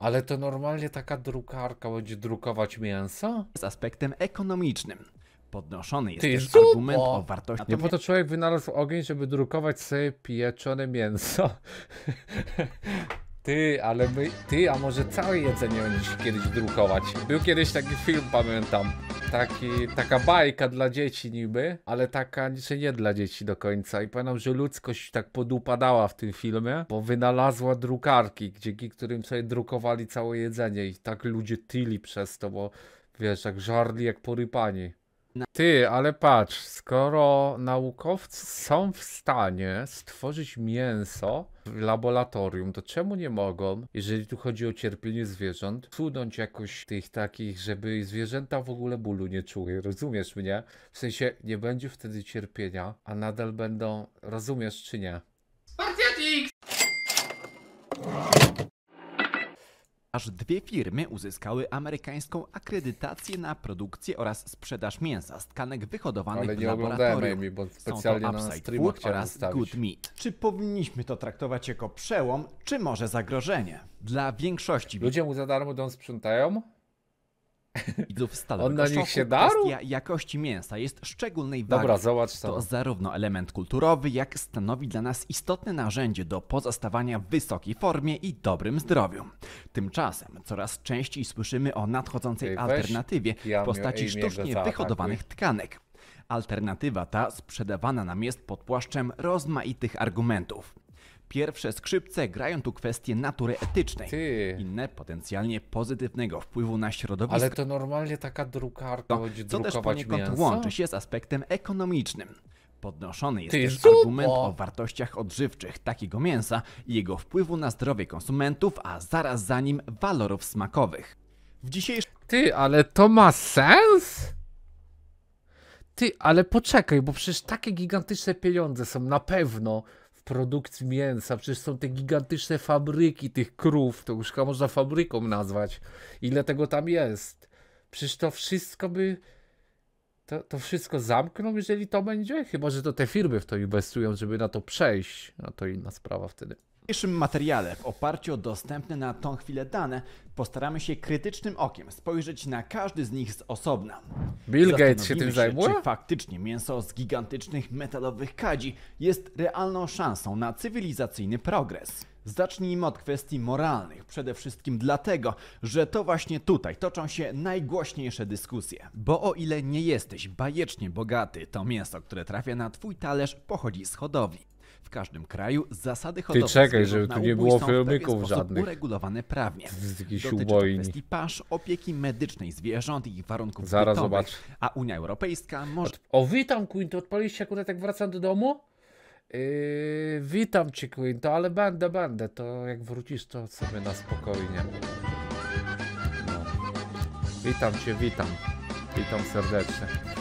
Ale to normalnie taka drukarka będzie drukować mięso? Z aspektem ekonomicznym. Podnoszony jest Ty też zupo. argument o wartości. Nie po to człowiek wynalazł ogień, żeby drukować sobie pieczone mięso. Ty, ale my, ty, a może całe jedzenie będziesz kiedyś drukować? Był kiedyś taki film, pamiętam. Taki, taka bajka dla dzieci niby, ale taka niczy nie dla dzieci do końca. I pamiętam, że ludzkość tak podupadała w tym filmie, bo wynalazła drukarki, dzięki którym sobie drukowali całe jedzenie i tak ludzie tyli przez to, bo wiesz, tak żarli jak porypani. Ty, ale patrz, skoro naukowcy są w stanie stworzyć mięso, laboratorium, to czemu nie mogą, jeżeli tu chodzi o cierpienie zwierząt, sunąć jakoś tych takich, żeby zwierzęta w ogóle bólu nie czuły, rozumiesz mnie? W sensie nie będzie wtedy cierpienia, a nadal będą, rozumiesz czy nie? Spartiatik! Aż dwie firmy uzyskały amerykańską akredytację na produkcję oraz sprzedaż mięsa z tkanek wyhodowanych Ale nie w laboratorium. Mi, bo specjalnie Są to na streamach Food oraz Good Meat. Czy powinniśmy to traktować jako przełom, czy może zagrożenie? Dla większości... Ludzie mu za darmo dom sprzątają? widzów stalowego On na nich się darł? jakości mięsa jest szczególnej wagi. Dobra, zobacz to. To zarówno element kulturowy, jak stanowi dla nas istotne narzędzie do pozostawania w wysokiej formie i dobrym zdrowiu. Tymczasem coraz częściej słyszymy o nadchodzącej Ej, alternatywie w postaci sztucznie wyhodowanych tak? tkanek. Alternatywa ta sprzedawana nam jest pod płaszczem rozmaitych argumentów. Pierwsze skrzypce grają tu kwestie natury etycznej. Ty. Inne potencjalnie pozytywnego wpływu na środowisko. Ale to normalnie taka drukarka to, no, co też poniekąd mięso? łączy się z aspektem ekonomicznym. Podnoszony jest Ty też zupo. argument o wartościach odżywczych takiego mięsa i jego wpływu na zdrowie konsumentów, a zaraz za nim walorów smakowych. W dzisiejszym... Ty, ale to ma sens? Ty, ale poczekaj, bo przecież takie gigantyczne pieniądze są na pewno w produkcji mięsa, przecież są te gigantyczne fabryki tych krów, to już chyba można fabryką nazwać, ile tego tam jest. Przecież to wszystko by... To, to wszystko zamkną, jeżeli to będzie? Chyba, że to te firmy w to inwestują, żeby na to przejść. No to inna sprawa wtedy. W pierwszym materiale, w oparciu o dostępne na tą chwilę dane, postaramy się krytycznym okiem spojrzeć na każdy z nich z osobna. Bill Gates się tym zajmuje? Czy faktycznie mięso z gigantycznych metalowych kadzi jest realną szansą na cywilizacyjny progres? Zacznijmy od kwestii moralnych, przede wszystkim dlatego, że to właśnie tutaj toczą się najgłośniejsze dyskusje. Bo o ile nie jesteś bajecznie bogaty, to mięso, które trafia na twój talerz, pochodzi z hodowli. W każdym kraju zasady hodowli Ty czekaj, żeby tu nie było filmików żadnych. uregulowane prawnie. Z jakiejś Dotyczy to kwestii pasz, opieki medycznej zwierząt i warunków Zaraz zobacz. a Unia Europejska może... O, witam Quinto, odpaliście akurat jak wracam do domu? Yy, witam cię Quinto, ale będę, będę, to jak wrócisz to sobie na spokojnie. No. Witam cię, witam. Witam serdecznie.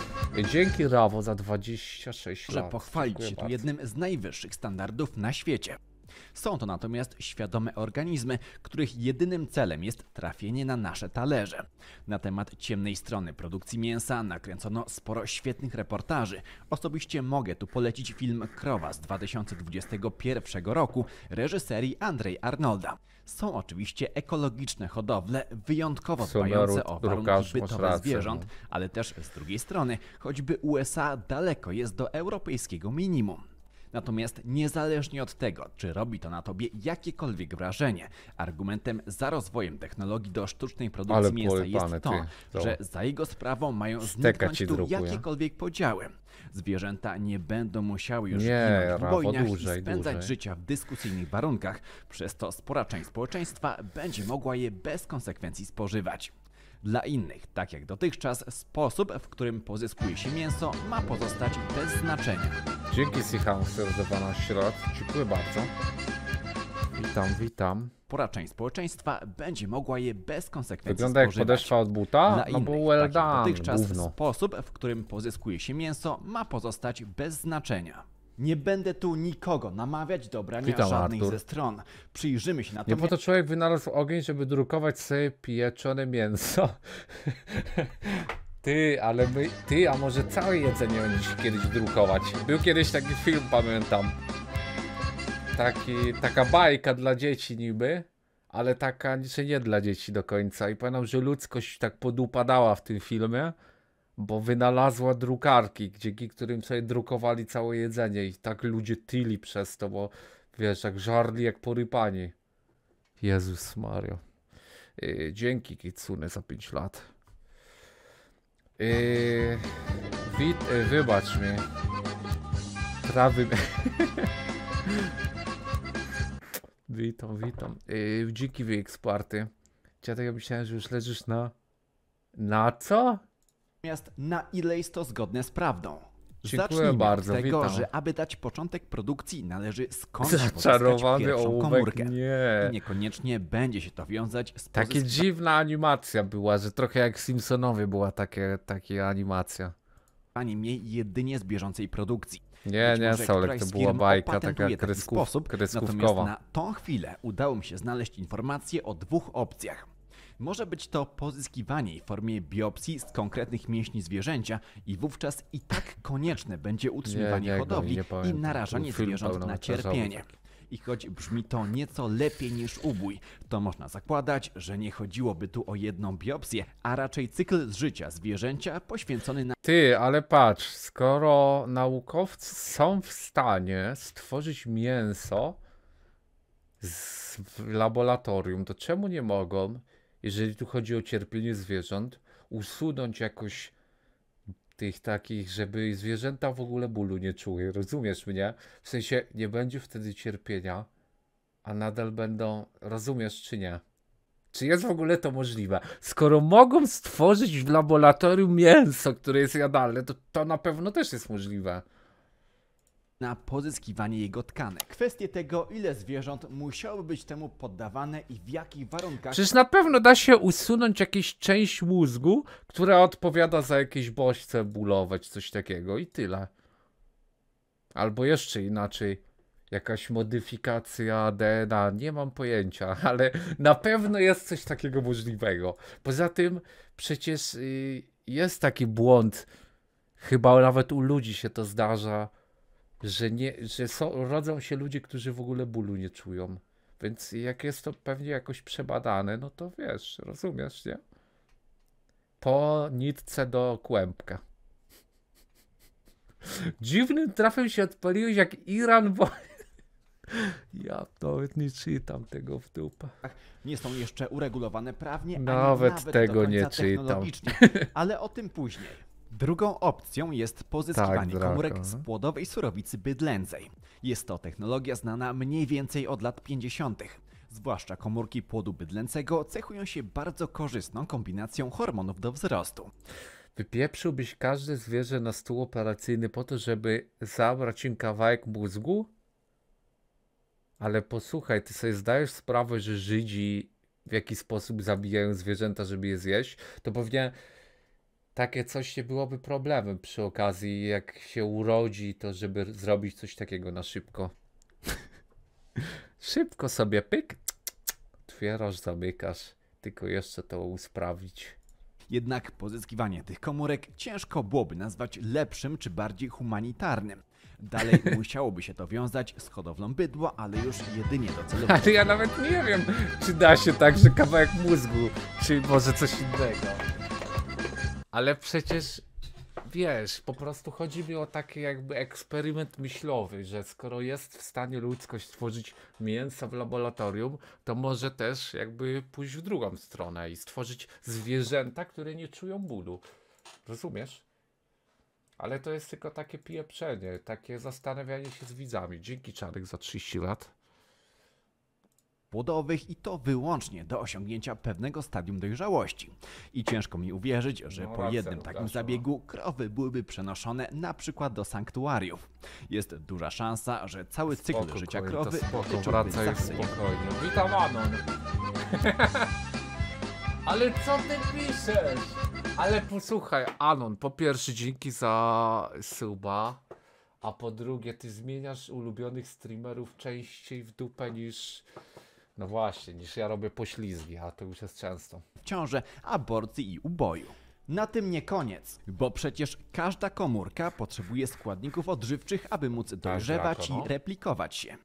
Dzięki Rawo za 26 Że lat. pochwalić Dziękuję się tu jednym z najwyższych standardów na świecie. Są to natomiast świadome organizmy, których jedynym celem jest trafienie na nasze talerze. Na temat ciemnej strony produkcji mięsa nakręcono sporo świetnych reportaży. Osobiście mogę tu polecić film Krowa z 2021 roku reżyserii Andrzej Arnolda. Są oczywiście ekologiczne hodowle, wyjątkowo dbające o warunki bytowe zwierząt, no. ale też z drugiej strony, choćby USA daleko jest do europejskiego minimum. Natomiast niezależnie od tego, czy robi to na tobie jakiekolwiek wrażenie, argumentem za rozwojem technologii do sztucznej produkcji mięsa jest to, ty, że za jego sprawą mają zniknąć tu drukuje. jakiekolwiek podziały. Zwierzęta nie będą musiały już nie, ginąć w wojnach dłużej, i spędzać dłużej. życia w dyskusyjnych warunkach, przez to spora część społeczeństwa będzie mogła je bez konsekwencji spożywać dla innych. Tak jak dotychczas, sposób, w którym pozyskuje się mięso, ma pozostać bez znaczenia. Dzięki Seahunter za 12 lat. Dziękuję bardzo. Witam, witam. Pora część społeczeństwa będzie mogła je bez konsekwencji Wygląda jak spożywać. od buta? Dla no bo well tak done, dotychczas Gówno. sposób, w którym pozyskuje się mięso, ma pozostać bez znaczenia. Nie będę tu nikogo namawiać do brania Witam, żadnej Artur. ze stron. Przyjrzymy się na to. Nie po to człowiek wynalazł ogień, żeby drukować sobie pieczone mięso. Ty, ale my, ty, a może całe jedzenie będziesz kiedyś drukować. Był kiedyś taki film, pamiętam. Taki, taka bajka dla dzieci niby, ale taka że znaczy nie dla dzieci do końca. I pamiętam, że ludzkość tak podupadała w tym filmie bo wynalazła drukarki, dzięki którym sobie drukowali całe jedzenie i tak ludzie tyli przez to, bo wiesz, jak żarli jak porypani. Jezus Mario. Yy, dzięki Kitsune za 5 lat. Yy, wit, yy, wybacz mi. Trawy... witam, witam. Yy, dzięki wyjeksparty. Ja tego myślałem, że już leżysz na... Na co? Natomiast na ile jest to zgodne z prawdą? Dziękuję Zacznijmy bardzo, od tego, witam. że aby dać początek produkcji, należy skądś Zaczarowany pierwszą ołówek, komórkę. Nie. I niekoniecznie będzie się to wiązać z Takie dziwna animacja była, że trochę jak Simpsonowie była takie, taka animacja. Ani mniej jedynie z bieżącej produkcji. Nie, Być nie, Solek, to była bajka taka kreskówkowa. Natomiast na tą chwilę udało mi się znaleźć informacje o dwóch opcjach. Może być to pozyskiwanie w formie biopsji z konkretnych mięśni zwierzęcia i wówczas i tak konieczne będzie utrzymywanie nie, nie, hodowli nie, i narażanie zwierząt na cierpienie. I choć brzmi to nieco lepiej niż ubój, to można zakładać, że nie chodziłoby tu o jedną biopsję, a raczej cykl życia zwierzęcia poświęcony na. Ty, ale patrz, skoro naukowcy są w stanie stworzyć mięso z laboratorium, to czemu nie mogą jeżeli tu chodzi o cierpienie zwierząt, usunąć jakoś tych takich, żeby zwierzęta w ogóle bólu nie czuły. Rozumiesz mnie? W sensie nie będzie wtedy cierpienia, a nadal będą, rozumiesz czy nie? Czy jest w ogóle to możliwe? Skoro mogą stworzyć w laboratorium mięso, które jest jadalne, to to na pewno też jest możliwe na pozyskiwanie jego tkanek. Kwestie tego, ile zwierząt musiałoby być temu poddawane i w jakich warunkach... Przecież na pewno da się usunąć jakąś część mózgu, która odpowiada za jakieś bodźce bólowe czy coś takiego i tyle. Albo jeszcze inaczej, jakaś modyfikacja DNA, nie mam pojęcia, ale na pewno jest coś takiego możliwego. Poza tym przecież y, jest taki błąd, chyba nawet u ludzi się to zdarza, że, nie, że są, rodzą się ludzie, którzy w ogóle bólu nie czują. Więc jak jest to pewnie jakoś przebadane, no to wiesz, rozumiesz, nie? Po nitce do kłębka. Dziwnym trafem się odpaliłeś jak Iran, bo... Ja nawet nie czytam tego w dupę. Nie są jeszcze uregulowane prawnie, nawet, nawet tego nie czytam. Ale o tym później. Drugą opcją jest pozyskiwanie tak, komórek z no. płodowej surowicy bydlęcej. Jest to technologia znana mniej więcej od lat 50. Zwłaszcza komórki płodu bydlęcego cechują się bardzo korzystną kombinacją hormonów do wzrostu. Wypieprzyłbyś każde zwierzę na stół operacyjny po to, żeby zabrać im kawałek mózgu? Ale posłuchaj, ty sobie zdajesz sprawę, że Żydzi w jaki sposób zabijają zwierzęta, żeby je zjeść? To powinien... Pewnie takie coś nie byłoby problemem przy okazji, jak się urodzi, to żeby zrobić coś takiego na szybko. szybko sobie pyk, otwierasz, zamykasz, tylko jeszcze to usprawić Jednak pozyskiwanie tych komórek ciężko byłoby nazwać lepszym czy bardziej humanitarnym. Dalej musiałoby się to wiązać z hodowlą bydła, ale już jedynie docelowo. Ale ja nawet nie wiem, czy da się tak, że kawałek mózgu, czy może coś innego. Ale przecież wiesz, po prostu chodzi mi o taki jakby eksperyment myślowy, że skoro jest w stanie ludzkość tworzyć mięso w laboratorium, to może też jakby pójść w drugą stronę i stworzyć zwierzęta, które nie czują bólu. Rozumiesz? Ale to jest tylko takie pieprzenie, takie zastanawianie się z widzami. Dzięki Czarek za 30 lat płodowych i to wyłącznie do osiągnięcia pewnego stadium dojrzałości. I ciężko mi uwierzyć, że no, po jednym takim znaczy, no. zabiegu krowy byłyby przenoszone na przykład do sanktuariów. Jest duża szansa, że cały cykl życia krowy spoko, wracaj spokojnie. Witam Anon. Ale co ty piszesz? Ale posłuchaj, Anon, po pierwsze dzięki za suba, a po drugie ty zmieniasz ulubionych streamerów częściej w dupę niż no właśnie, niż ja robię poślizgi, a to już jest często. Ciąże, aborcji i uboju. Na tym nie koniec, bo przecież każda komórka potrzebuje składników odżywczych, aby móc tak, dojrzewać i no. replikować się.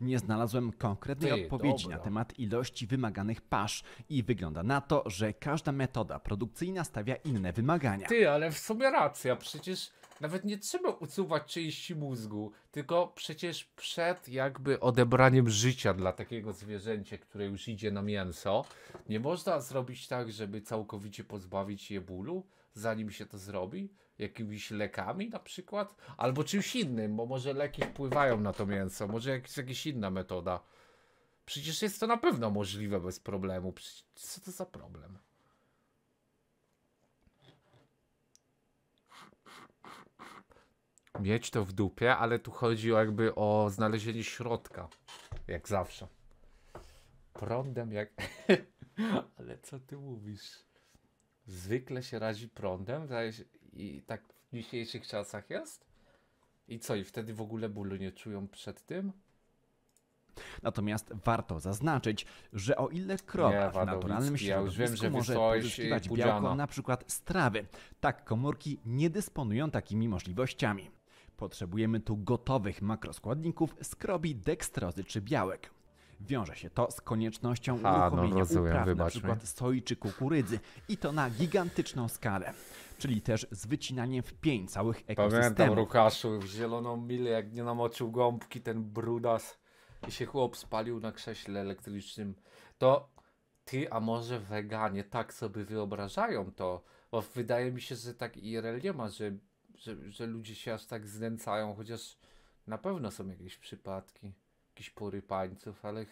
Nie znalazłem konkretnej Ty, odpowiedzi dobra. na temat ilości wymaganych pasz i wygląda na to, że każda metoda produkcyjna stawia inne wymagania. Ty, ale w sumie racja, przecież nawet nie trzeba usuwać części mózgu, tylko przecież przed jakby odebraniem życia dla takiego zwierzęcia, które już idzie na mięso, nie można zrobić tak, żeby całkowicie pozbawić je bólu, zanim się to zrobi? Jakimiś lekami na przykład? Albo czymś innym, bo może leki wpływają na to mięso, może jakaś, jakaś inna metoda. Przecież jest to na pewno możliwe bez problemu. Przecież co to za problem? mieć to w dupie, ale tu chodzi jakby o znalezienie środka. Jak zawsze. Prądem jak... ale co ty mówisz? Zwykle się razi prądem i tak w dzisiejszych czasach jest? I co, i wtedy w ogóle bólu nie czują przed tym? Natomiast warto zaznaczyć, że o ile krowa w naturalnym środowisku wiem, może pozyskiwać białko na przykład z trawy, tak komórki nie dysponują takimi możliwościami. Potrzebujemy tu gotowych makroskładników skrobi, dekstrozy czy białek. Wiąże się to z koniecznością ha, no, uruchomienia no upraw np. soi czy kukurydzy i to na gigantyczną skalę, czyli też z wycinaniem w pień całych ekosystemów. Pamiętam Rukaszu w zieloną milę jak nie namoczył gąbki ten brudas i się chłop spalił na krześle elektrycznym. To ty, a może weganie tak sobie wyobrażają to, bo wydaje mi się, że tak IRL nie ma, że że, że ludzie się aż tak znęcają, chociaż na pewno są jakieś przypadki, jakichś porypańców, ale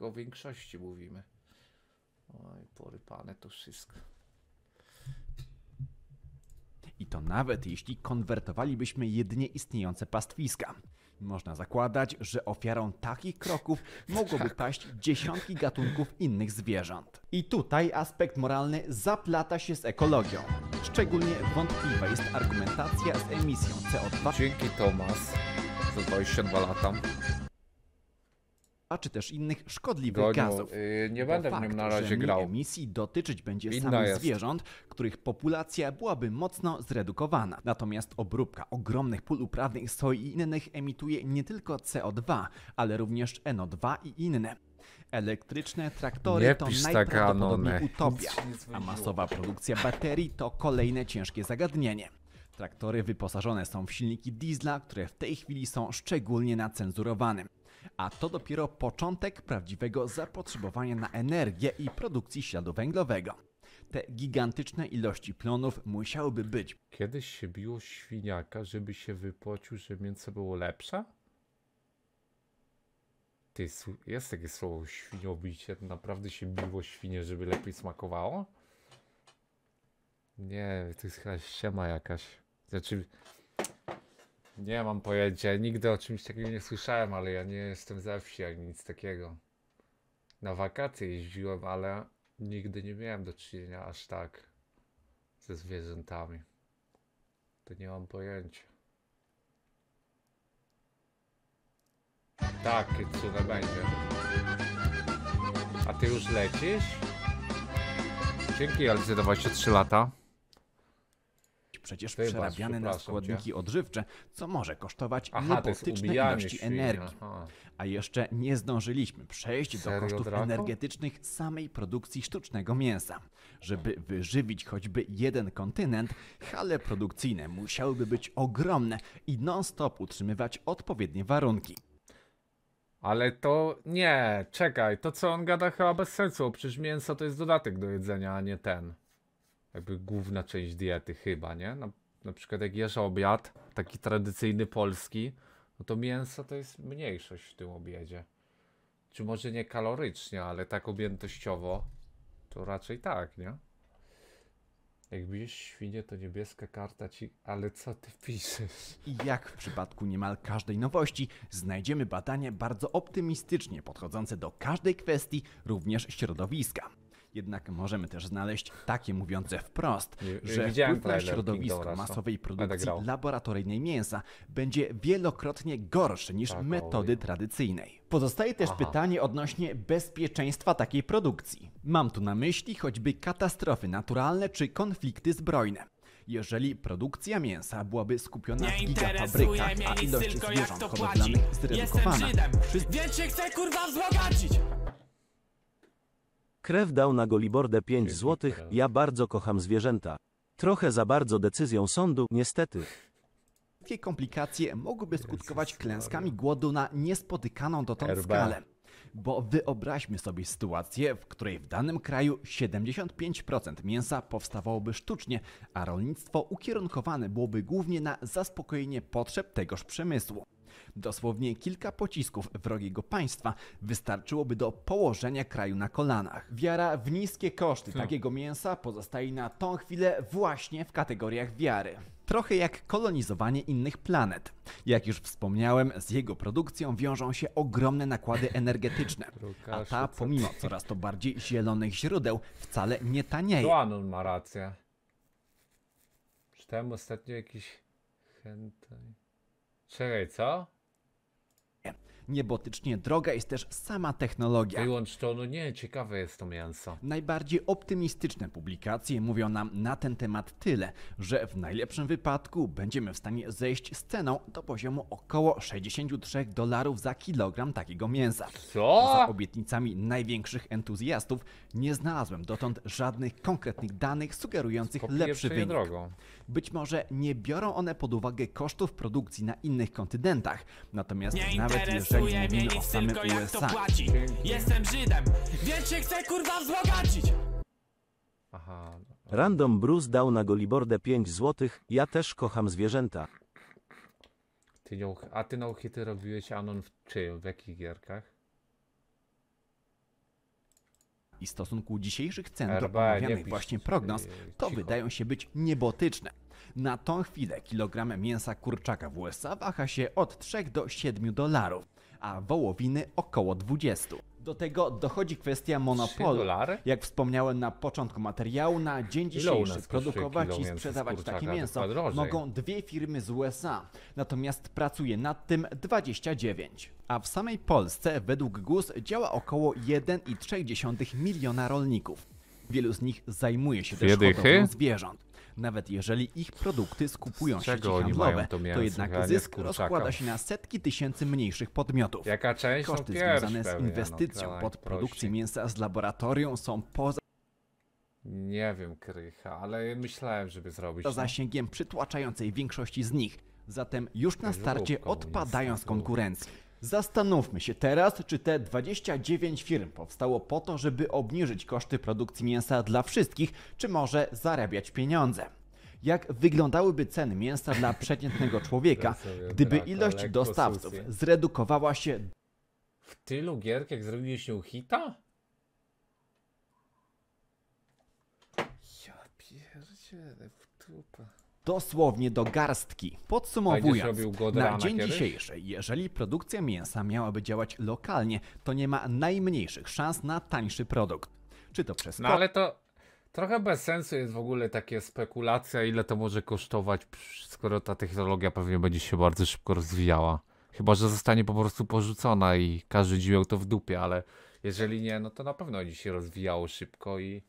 o większości mówimy. Oj, porypane to wszystko. I to nawet jeśli konwertowalibyśmy jedynie istniejące pastwiska. Można zakładać, że ofiarą takich kroków mogłoby tak. paść dziesiątki gatunków innych zwierząt. I tutaj aspekt moralny zaplata się z ekologią. Szczególnie wątpliwa jest argumentacja z emisją CO2. Dzięki Tomas za 22 lata a czy też innych szkodliwych Goniu, gazów. Yy, nie będę fakt, w nim na razie grał. emisji dotyczyć będzie Inna samych jest. zwierząt, których populacja byłaby mocno zredukowana. Natomiast obróbka ogromnych pól uprawnych soi i innych emituje nie tylko CO2, ale również NO2 i inne. Elektryczne traktory nie to tak, najprawdopodobniej tak, utopia, a masowa produkcja baterii to kolejne ciężkie zagadnienie. Traktory wyposażone są w silniki diesla, które w tej chwili są szczególnie nacenzurowanym a to dopiero początek prawdziwego zapotrzebowania na energię i produkcji śladu węglowego. Te gigantyczne ilości plonów musiałyby być. Kiedyś się biło świniaka, żeby się wypocił, że mięso było lepsze? Ty, jest takie słowo świniobicie? Naprawdę się biło świnie, żeby lepiej smakowało? Nie, to jest chyba ściema jakaś. Znaczy, nie mam pojęcia. Nigdy o czymś takiego nie słyszałem, ale ja nie jestem ze wsi ani nic takiego. Na wakacje jeździłem, ale nigdy nie miałem do czynienia aż tak ze zwierzętami. To nie mam pojęcia. Tak, cudne będzie. A ty już lecisz? Dzięki, Alicja, 23 lata przecież Ty przerabiane na składniki cię. odżywcze, co może kosztować Aha, niepotyczne ilości energii. Aha. A jeszcze nie zdążyliśmy przejść Serio, do kosztów energetycznych samej produkcji sztucznego mięsa. Żeby wyżywić choćby jeden kontynent, hale produkcyjne musiałyby być ogromne i non-stop utrzymywać odpowiednie warunki. Ale to nie, czekaj, to co on gada chyba bez sensu, przecież mięso to jest dodatek do jedzenia, a nie ten jakby główna część diety chyba, nie? Na, na przykład jak jesz obiad, taki tradycyjny polski, no to mięso to jest mniejszość w tym obiedzie. Czy może nie kalorycznie, ale tak objętościowo, to raczej tak, nie? Jak świnie, to niebieska karta ci, ale co ty piszesz? I jak w przypadku niemal każdej nowości, znajdziemy badanie bardzo optymistycznie podchodzące do każdej kwestii, również środowiska. Jednak możemy też znaleźć takie mówiące wprost, y, y, że wpływ na środowisko no. masowej produkcji laboratoryjnej mięsa będzie wielokrotnie gorszy niż tak, metody tradycyjnej. Pozostaje też Aha. pytanie odnośnie bezpieczeństwa takiej produkcji. Mam tu na myśli choćby katastrofy naturalne czy konflikty zbrojne. Jeżeli produkcja mięsa byłaby skupiona nie w gigafabrykach, a ilość zwierząt hodowlanych zredukowana, wszyscy... Więc się chcę kurwa wzbogacić! Krew dał na Golibordę 5 złotych, ja bardzo kocham zwierzęta. Trochę za bardzo decyzją sądu, niestety. Takie komplikacje mogłyby skutkować klęskami głodu na niespotykaną dotąd skalę. Bo wyobraźmy sobie sytuację, w której w danym kraju 75% mięsa powstawałoby sztucznie, a rolnictwo ukierunkowane byłoby głównie na zaspokojenie potrzeb tegoż przemysłu. Dosłownie kilka pocisków wrogiego państwa wystarczyłoby do położenia kraju na kolanach. Wiara w niskie koszty hmm. takiego mięsa pozostaje na tą chwilę właśnie w kategoriach wiary trochę jak kolonizowanie innych planet. Jak już wspomniałem, z jego produkcją wiążą się ogromne nakłady energetyczne, a ta pomimo coraz to bardziej zielonych źródeł wcale nie tanieje. Duanon ma rację. Czytałem ostatnio jakiś hentai. Czekaj, co? niebotycznie droga jest też sama technologia. Wyłącz to, no nie, ciekawe jest to mięso. Najbardziej optymistyczne publikacje mówią nam na ten temat tyle, że w najlepszym wypadku będziemy w stanie zejść z ceną do poziomu około 63 dolarów za kilogram takiego mięsa. Co? Za obietnicami największych entuzjastów nie znalazłem dotąd żadnych konkretnych danych sugerujących lepszy wynik. Drogą. Być może nie biorą one pod uwagę kosztów produkcji na innych kontynentach, natomiast nie nawet jeżeli Sędzi mówimy o tylko jak to płaci Jestem Żydem, więc się chcę kurwa wzbogacić Aha. No. Random Bruce dał na Golibordę 5 złotych. Ja też kocham zwierzęta. Ty nią, a ty na nauchity robiłeś Anon w czym? W jakich gierkach? i w stosunku dzisiejszych cen do omawianych właśnie prognoz, to cicho. wydają się być niebotyczne. Na tą chwilę kilogram mięsa kurczaka w USA waha się od 3 do 7 dolarów a wołowiny około 20. Do tego dochodzi kwestia monopolu. Jak wspomniałem na początku materiału, na dzień dzisiejszy produkować i sprzedawać takie mięso mogą dwie firmy z USA, natomiast pracuje nad tym 29. A w samej Polsce według GUS działa około 1,3 miliona rolników. Wielu z nich zajmuje się też hodowlą zwierząt. Nawet jeżeli ich produkty skupują się handlowe, to, to jednak zysk rozkłada się na setki tysięcy mniejszych podmiotów. Jaka część Koszty związane z inwestycją no, pod produkcję mięsa z laboratorium są poza nie wiem, Krycha, ale myślałem, żeby zrobić. To zasięgiem przytłaczającej większości z nich. Zatem już na starcie odpadają z konkurencji. Zastanówmy się teraz, czy te 29 firm powstało po to, żeby obniżyć koszty produkcji mięsa dla wszystkich, czy może zarabiać pieniądze. Jak wyglądałyby ceny mięsa dla przeciętnego człowieka, gdyby tak, ilość dostawców zredukowała się. W tylu gierkach jak zrobiliście hita? Ja pierdzielę w dosłownie do garstki. Podsumowując, na dzień kiedyś? dzisiejszy, jeżeli produkcja mięsa miałaby działać lokalnie, to nie ma najmniejszych szans na tańszy produkt. Czy to przez... No ale to trochę bez sensu jest w ogóle takie spekulacja, ile to może kosztować, skoro ta technologia pewnie będzie się bardzo szybko rozwijała. Chyba, że zostanie po prostu porzucona i każdy dziwił to w dupie, ale jeżeli nie, no to na pewno będzie się rozwijało szybko i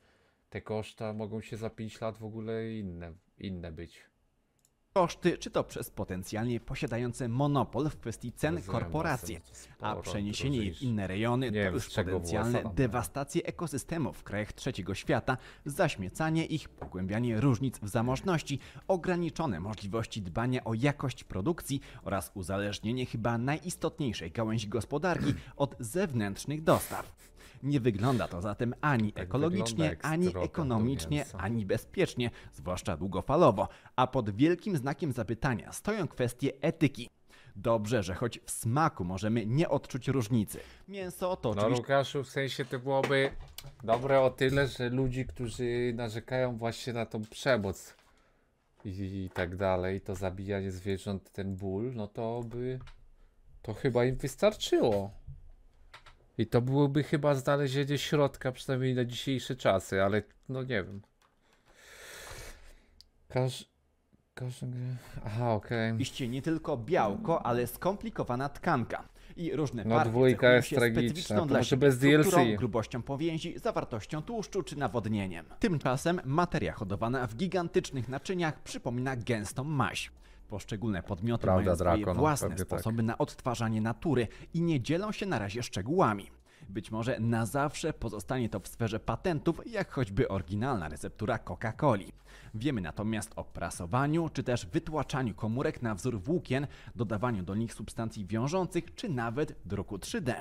te koszta mogą się za 5 lat w ogóle inne inne być. Koszty, czy to przez potencjalnie posiadające monopol w kwestii cen korporacje, a przeniesienie ich w inne rejony to wiem, już potencjalne zadane. dewastacje ekosystemów w krajach trzeciego świata, zaśmiecanie ich, pogłębianie różnic w zamożności, ograniczone możliwości dbania o jakość produkcji oraz uzależnienie chyba najistotniejszej gałęzi gospodarki od zewnętrznych dostaw. Nie wygląda to zatem ani tak ekologicznie, ani ekonomicznie, ani bezpiecznie, zwłaszcza długofalowo. A pod wielkim znakiem zapytania stoją kwestie etyki. Dobrze, że choć w smaku możemy nie odczuć różnicy. Mięso to no, oczywiście... No Łukaszu, w sensie to byłoby dobre o tyle, że ludzi, którzy narzekają właśnie na tą przemoc i, i tak dalej, to zabijanie zwierząt, ten ból, no to by... To chyba im wystarczyło. I to byłoby chyba znalezienie środka, przynajmniej na dzisiejsze czasy, ale no nie wiem. Każ... Każ... Aha, okej. Okay. Iście nie tylko białko, ale skomplikowana tkanka. I różne no, dwójka jest się tragiczna. dla siebie bez DLC. grubością powięzi, zawartością tłuszczu czy nawodnieniem. Tymczasem materia hodowana w gigantycznych naczyniach przypomina gęstą maź. Poszczególne podmioty Prawda, mają swoje no, własne tak. sposoby tak. na odtwarzanie natury i nie dzielą się na razie szczegółami. Być może na zawsze pozostanie to w sferze patentów, jak choćby oryginalna receptura Coca-Coli. Wiemy natomiast o prasowaniu, czy też wytłaczaniu komórek na wzór włókien, dodawaniu do nich substancji wiążących, czy nawet druku 3D.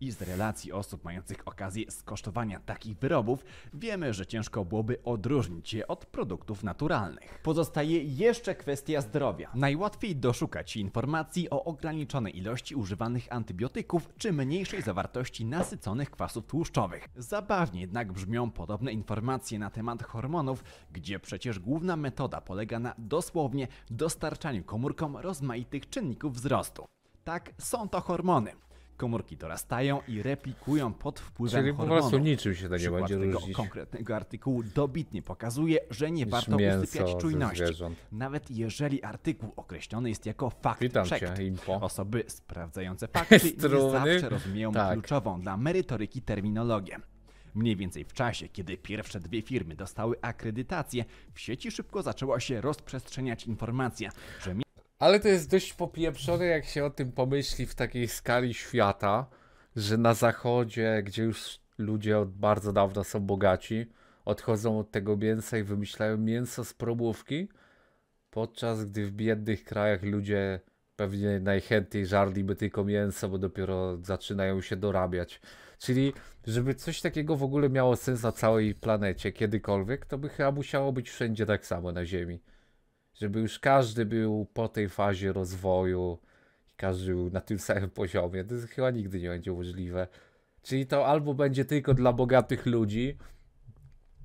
I z relacji osób mających okazję skosztowania takich wyrobów wiemy, że ciężko byłoby odróżnić je od produktów naturalnych. Pozostaje jeszcze kwestia zdrowia. Najłatwiej doszukać się informacji o ograniczonej ilości używanych antybiotyków czy mniejszej zawartości nasyconych kwasów tłuszczowych. Zabawnie jednak brzmią podobne informacje na temat hormonów, gdzie przecież główna metoda polega na dosłownie dostarczaniu komórkom rozmaitych czynników wzrostu. Tak, są to hormony komórki dorastają i replikują pod wpływem Czyli hormonów. po prostu niczym się to nie będzie tego różnić. konkretnego artykułu dobitnie pokazuje, że nie warto Mięso usypiać czujności, nawet jeżeli artykuł określony jest jako fakt Witam Cię, impo. Osoby sprawdzające fakty Struny. nie zawsze rozumieją tak. kluczową dla merytoryki terminologię. Mniej więcej w czasie, kiedy pierwsze dwie firmy dostały akredytację, w sieci szybko zaczęła się rozprzestrzeniać informacja, że ale to jest dość popieprzone, jak się o tym pomyśli w takiej skali świata, że na zachodzie, gdzie już ludzie od bardzo dawna są bogaci, odchodzą od tego mięsa i wymyślają mięso z probówki, podczas gdy w biednych krajach ludzie pewnie najchętniej żarliby tylko mięso, bo dopiero zaczynają się dorabiać. Czyli, żeby coś takiego w ogóle miało sens na całej planecie kiedykolwiek, to by chyba musiało być wszędzie tak samo na Ziemi żeby już każdy był po tej fazie rozwoju i każdy był na tym samym poziomie. To chyba nigdy nie będzie możliwe. Czyli to albo będzie tylko dla bogatych ludzi,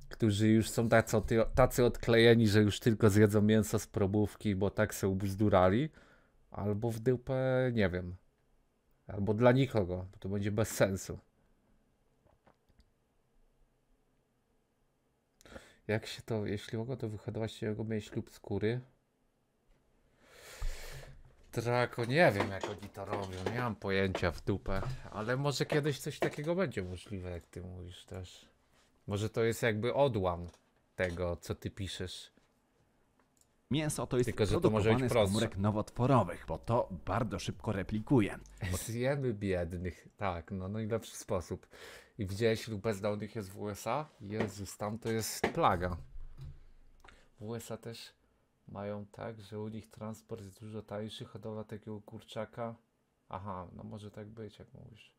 którzy już są tacy, tacy odklejeni, że już tylko zjedzą mięso z probówki, bo tak się ubzdurali, albo w dupę, nie wiem. Albo dla nikogo, bo to będzie bez sensu. Jak się to, jeśli mogę, to wyhodować, się jego mieć lub skóry. Trako, nie wiem jak oni to robią, nie mam pojęcia w dupę, ale może kiedyś coś takiego będzie możliwe, jak ty mówisz też. Może to jest jakby odłam tego, co ty piszesz. Mięso to jest Tylko, że to może być z komórek nowotworowych, bo to bardzo szybko replikuje. Zjemy biednych, tak, no i lepszy sposób. I widziałeś, ilu bezdomnych jest w USA? Jezus, tam to jest plaga. W USA też mają tak, że u nich transport jest dużo tańszy, hodowla takiego kurczaka. Aha, no może tak być, jak mówisz.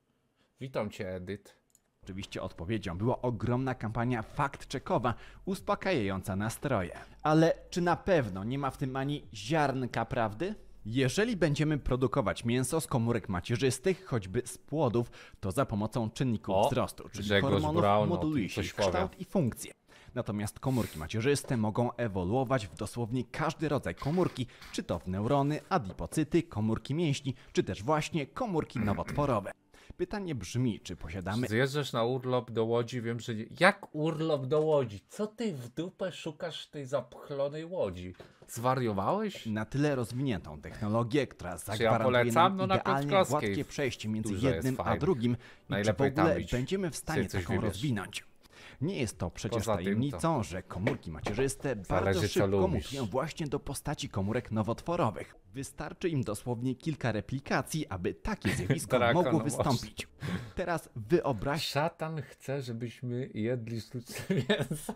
Witam cię, Edyt. Oczywiście odpowiedzią była ogromna kampania fakt-checkowa, uspokajająca nastroje. Ale czy na pewno nie ma w tym ani ziarnka prawdy? Jeżeli będziemy produkować mięso z komórek macierzystych, choćby z płodów, to za pomocą czynników o, wzrostu, czyli Grzegorz hormonów Brown, moduluje się kształt powiem. i funkcje. Natomiast komórki macierzyste mogą ewoluować w dosłownie każdy rodzaj komórki, czy to w neurony, adipocyty, komórki mięśni, czy też właśnie komórki nowotworowe. Pytanie brzmi, czy posiadamy... Zjeżdżasz na urlop do Łodzi, wiem, że... Jak urlop do Łodzi? Co ty w dupę szukasz tej zapchlonej Łodzi? Zwariowałeś? Na tyle rozwiniętą technologię, która zagwarantuje ja nam no idealnie na gładkie przejście między jednym a drugim no i czy w ogóle będziemy w stanie taką wiesz. Nie jest to przecież Poza tajemnicą, to... że komórki macierzyste bardzo szybko mówią właśnie do postaci komórek nowotworowych. Wystarczy im dosłownie kilka replikacji, aby takie zjawisko Drakon mogło wystąpić. Teraz wyobraź... Szatan chce, żebyśmy jedli sztuczne mięso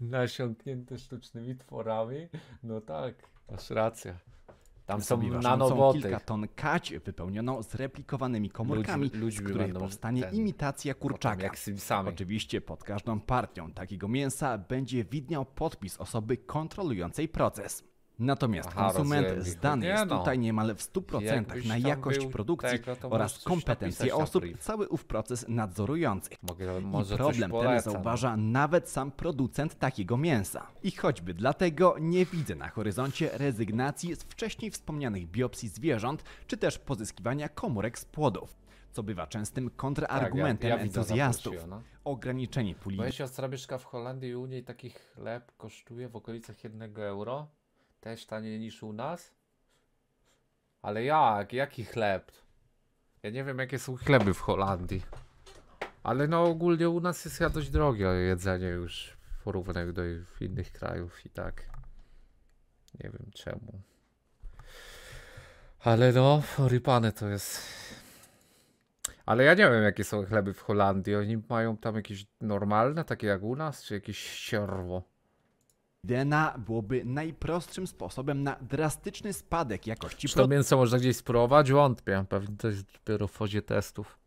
nasiąknięte sztucznymi tworami. No tak, masz rację. Tam są nanoboty. kilka ton kać wypełnioną zreplikowanymi komórkami, Ludź, z których powstanie ten, imitacja kurczaka. Jak Oczywiście pod każdą partią takiego mięsa będzie widniał podpis osoby kontrolującej proces. Natomiast Aha, konsument zdany jest no. tutaj niemal w 100% na jakość produkcji tego, oraz kompetencje osób, cały ów proces nadzorujących. Mogę, I problem ten zauważa nawet sam producent takiego mięsa. I choćby dlatego nie widzę na horyzoncie rezygnacji z wcześniej wspomnianych biopsji zwierząt, czy też pozyskiwania komórek z płodów co bywa częstym kontrargumentem tak, ja, ja entuzjastów. No. Ograniczenie puli. się jeśli ostrabieszka w Holandii i u niej taki chleb kosztuje w okolicach 1 euro, też taniej niż u nas? Ale jak? Jaki chleb? Ja nie wiem jakie są chleby w Holandii. Ale no ogólnie u nas jest ja dość drogie jedzenie już w porównaniu do innych krajów i tak. Nie wiem czemu. Ale no, rypane to jest. Ale ja nie wiem jakie są chleby w Holandii. Oni mają tam jakieś normalne, takie jak u nas, czy jakieś sierwo? Dena byłoby najprostszym sposobem na drastyczny spadek jakości Czy to mięso można gdzieś spróbować? Wątpię. Pewnie to jest dopiero w fazie testów.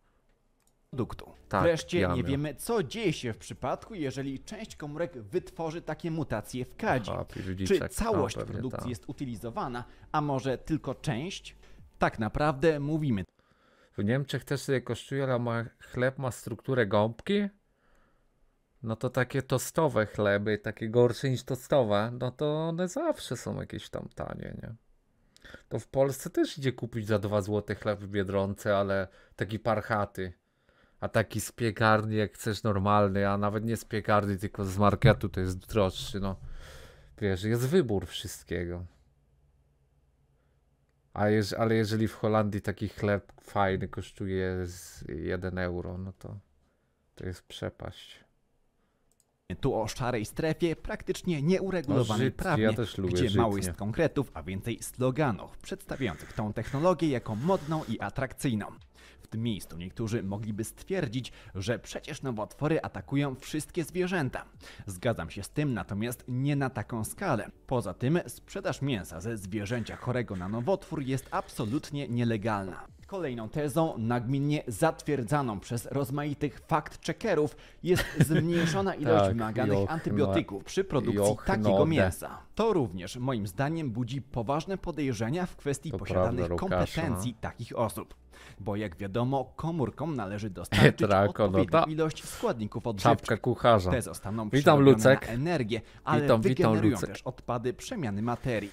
produktu. Tak, Wreszcie nie wiemy, co dzieje się w przypadku, jeżeli część komórek wytworzy takie mutacje w kadzie. Aha, Czy no, całość no, produkcji tak. jest utylizowana, a może tylko część? Tak naprawdę mówimy. W Niemczech też sobie kosztuje, ale ma, chleb ma strukturę gąbki? no to takie tostowe chleby, takie gorsze niż tostowe, no to one zawsze są jakieś tam tanie, nie? To w Polsce też idzie kupić za 2 zł chleb w Biedronce, ale taki parchaty. A taki z piekarni, jak chcesz normalny, a nawet nie z piekarni, tylko z marketu, to jest droższy, no. Wiesz, jest wybór wszystkiego. A jeż, ale jeżeli w Holandii taki chleb fajny kosztuje 1 euro, no to to jest przepaść. Tu o szarej strefie, praktycznie nieuregulowanej no, prawnie, ja gdzie mało jest konkretów, a więcej sloganów, przedstawiających tą technologię jako modną i atrakcyjną. W tym miejscu niektórzy mogliby stwierdzić, że przecież nowotwory atakują wszystkie zwierzęta. Zgadzam się z tym, natomiast nie na taką skalę. Poza tym sprzedaż mięsa ze zwierzęcia chorego na nowotwór jest absolutnie nielegalna. Kolejną tezą, nagminnie zatwierdzaną przez rozmaitych fakt checkerów jest zmniejszona ilość tak, wymaganych antybiotyków przy produkcji takiego mięsa. To również, moim zdaniem, budzi poważne podejrzenia w kwestii to posiadanych prawda, no. kompetencji takich osób. Bo jak wiadomo, komórkom należy dostarczyć Trako, no odpowiednią no ilość składników odżywczych. Czapka kucharza. Te zostaną witam, Lucek. na energię, ale witam, witam, Lucek. też odpady przemiany materii.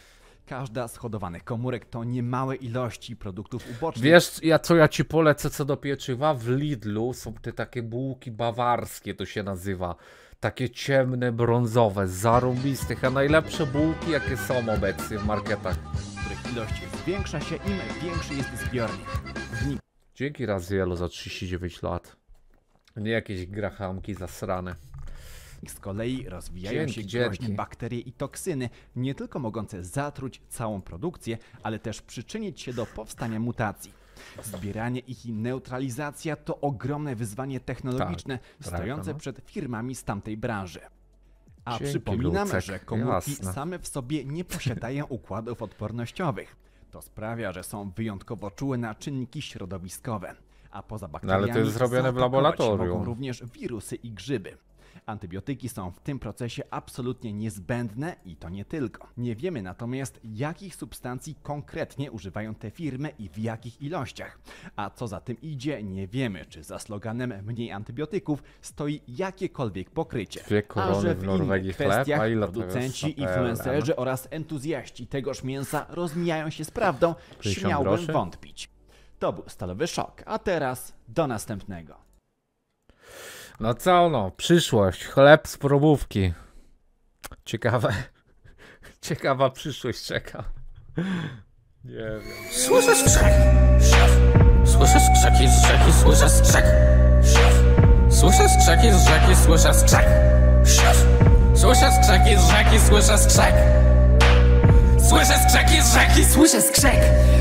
Każda z hodowanych komórek to niemałe ilości produktów ubocznych. Wiesz, ja co ja ci polecę co do pieczywa? W Lidlu są te takie bułki bawarskie, to się nazywa. Takie ciemne, brązowe, zarąbiste, a najlepsze bułki jakie są obecnie w marketach. Których ilość zwiększa się, im większy jest zbiornik. Dzięki za 39 lat. Nie jakieś grahamki zasrane. Z kolei rozwijają dzięki, się groźne dzięki. bakterie i toksyny, nie tylko mogące zatruć całą produkcję, ale też przyczynić się do powstania mutacji. Zbieranie ich i neutralizacja to ogromne wyzwanie technologiczne tak, stojące no. przed firmami z tamtej branży. A Dzięki, przypominam, Lucek. że komórki Jasne. same w sobie nie posiadają układów odpornościowych. To sprawia, że są wyjątkowo czułe na czynniki środowiskowe. A poza bakteriami no ale to jest zrobione w laboratorium. mogą również wirusy i grzyby. Antybiotyki są w tym procesie absolutnie niezbędne i to nie tylko. Nie wiemy natomiast, jakich substancji konkretnie używają te firmy i w jakich ilościach. A co za tym idzie, nie wiemy, czy za sloganem mniej antybiotyków stoi jakiekolwiek pokrycie. Dwie korony a że w, w Norwegii kwestiach chleb, a producenci, influencerzy oraz entuzjaści tegoż mięsa rozmijają się z prawdą, śmiałbym groszy? wątpić. To był Stalowy Szok, a teraz do następnego. No co no, przyszłość, chleb z probówki. Ciekawe. Ciekawa przyszłość czeka. Nie wiem. Słyszę skrzek. Słyszę skrzeki z rzeki, słyszę skrzek. Słyszę skrzeki z rzeki, słyszę skrzek. Słyszę skrzeki z rzeki, słyszę skrzek. Słyszę skrzeki z rzeki, słyszę skrzek.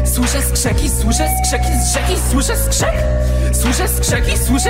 Słyszę skrzeki, słyszę skrzeki z rzeki, słyszę skrzek. Słyszę skrzeki, słyszę